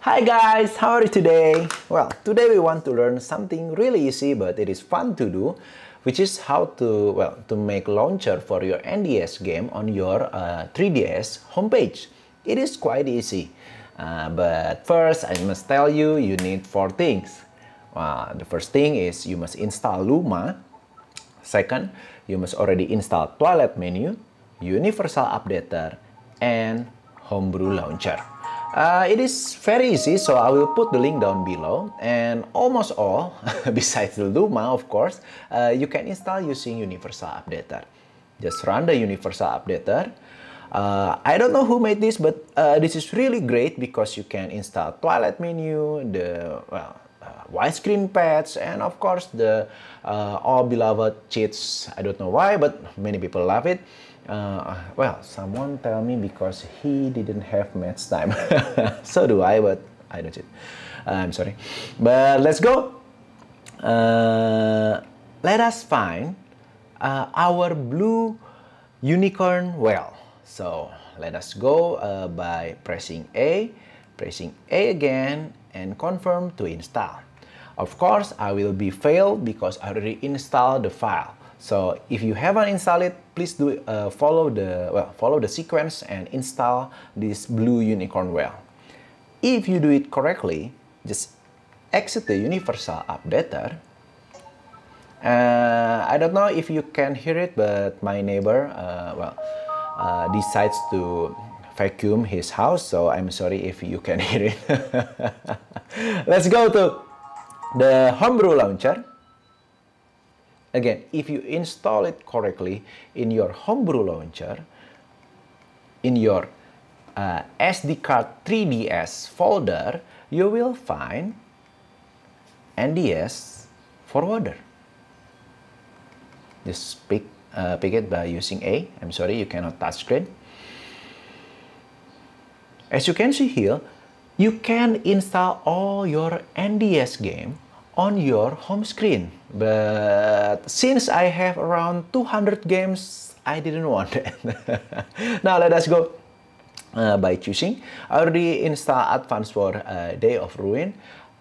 Hi guys, how are you today? Well, today we want to learn something really easy but it is fun to do which is how to, well, to make launcher for your NDS game on your uh, 3DS homepage. It is quite easy. Uh, but first, I must tell you, you need four things. Uh, the first thing is you must install Luma. Second, you must already install Toilet Menu, Universal Updater, and Homebrew Launcher. Uh, it is very easy, so I will put the link down below. And almost all, besides the Luma of course, uh, you can install using Universal Updater. Just run the Universal Updater. Uh, I don't know who made this, but uh, this is really great because you can install Twilight menu, the well, widescreen pads, and of course the uh, all beloved cheats. I don't know why, but many people love it. Uh, well, someone tell me because he didn't have match time. so do I, but I don't cheat. I'm sorry. But let's go. Uh, let us find uh, our blue unicorn whale. So let us go uh, by pressing A, pressing A again, and confirm to install. Of course, I will be failed because I reinstalled the file. So if you haven't installed it, please do uh, follow the well follow the sequence and install this blue unicorn well. If you do it correctly, just exit the universal updater. Uh, I don't know if you can hear it, but my neighbor uh, well uh, decides to vacuum his house, so I'm sorry if you can hear it. Let's go to the homebrew launcher again if you install it correctly in your homebrew launcher in your uh, SD card 3DS folder you will find NDS forwarder just pick, uh, pick it by using A I'm sorry you cannot touch screen as you can see here you can install all your NDS game on your home screen. But since I have around 200 games, I didn't want it. now let us go uh, by choosing. I already install Advance War uh, Day of Ruin.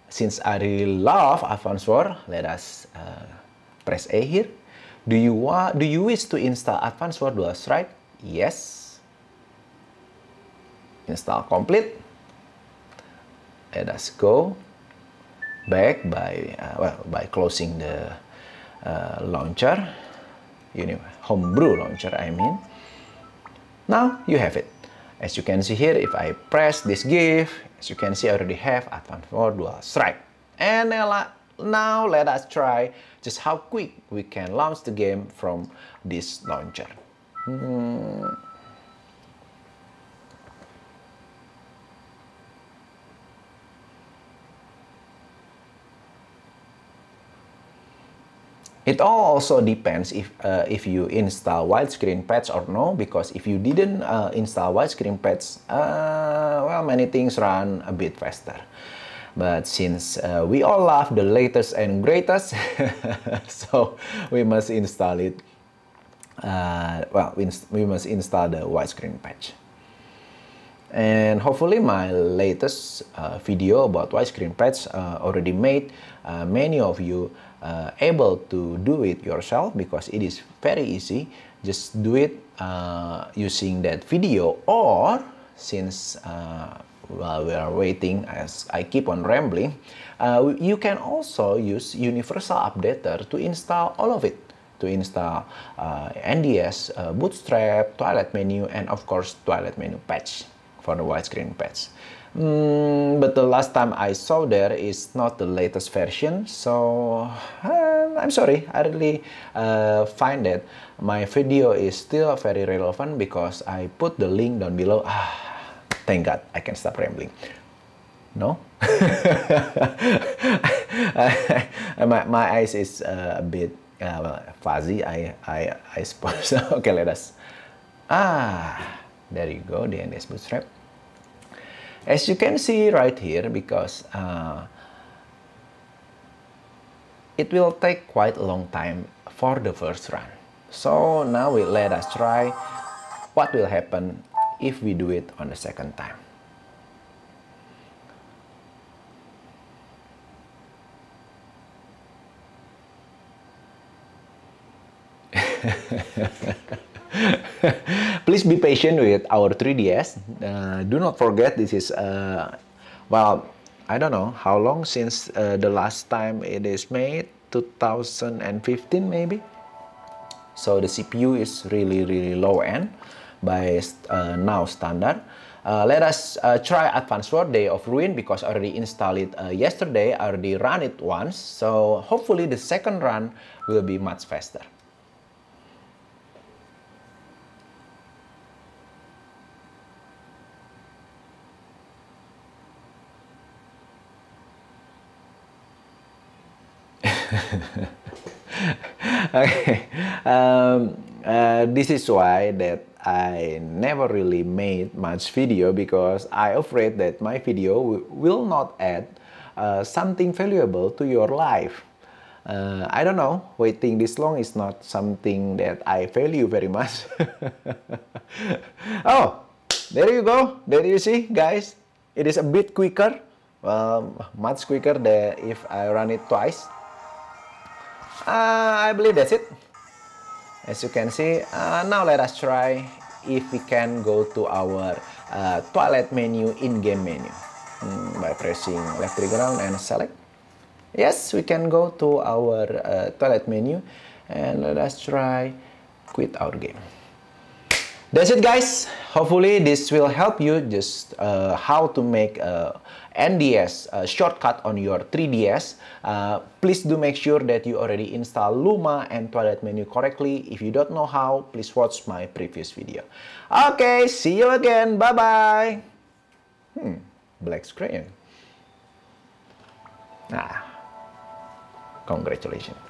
Since I really love Advance War, let us uh, press A here. Do you want? Do you wish to install Advance War Dual Strike? Yes. Install complete let us go back by uh, well by closing the uh, launcher homebrew launcher I mean now you have it as you can see here if I press this GIF as you can see I already have advanced for dual strike and now let us try just how quick we can launch the game from this launcher hmm. It all also depends if, uh, if you install widescreen patch or no, because if you didn't uh, install widescreen patch, uh, well, many things run a bit faster. But since uh, we all love the latest and greatest, so we must install it. Uh, well, we must install the widescreen patch and hopefully my latest uh, video about white screen pads uh, already made uh, many of you uh, able to do it yourself because it is very easy just do it uh, using that video or since uh, while we are waiting as I keep on rambling you can also use universal updater to install all of it to install NDS, Bootstrap, Toilet Menu, and of course Toilet Menu Patch for the widescreen patch. Mm, but the last time I saw there is not the latest version, so uh, I'm sorry, I really uh, find that my video is still very relevant because I put the link down below. Ah, thank God, I can stop rambling. No? Uh, my, my eyes is uh, a bit uh, fuzzy, I, I, I suppose. okay, let us. Ah, there you go, the NS Bootstrap. As you can see right here, because uh, it will take quite a long time for the first run. So now we let us try what will happen if we do it on the second time. Please be patient with our 3DS. Uh, do not forget this is, uh, well, I don't know how long since uh, the last time it is made, 2015 maybe. So the CPU is really, really low end by uh, now standard. Uh, let us uh, try Advanced World Day of Ruin because already installed it uh, yesterday, already ran it once. So hopefully the second run will be much faster. okay. Um, uh, this is why that I never really made much video because I afraid that my video will not add uh, something valuable to your life. Uh, I don't know, waiting this long is not something that I value very much. oh, there you go, there you see guys, it is a bit quicker, well, um, much quicker than if I run it twice. Uh, I believe that's it. As you can see, uh, now let us try if we can go to our uh, toilet menu in-game menu mm, by pressing left trigger down and select. Yes, we can go to our toilet menu and let us try quit our game. That's it guys. Hopefully this will help you just uh, how to make a uh, NDS a uh, shortcut on your 3DS. Uh, please do make sure that you already install Luma and Toilet Menu correctly. If you don't know how, please watch my previous video. Okay, see you again. Bye-bye. Hmm, black screen. Ah, congratulations.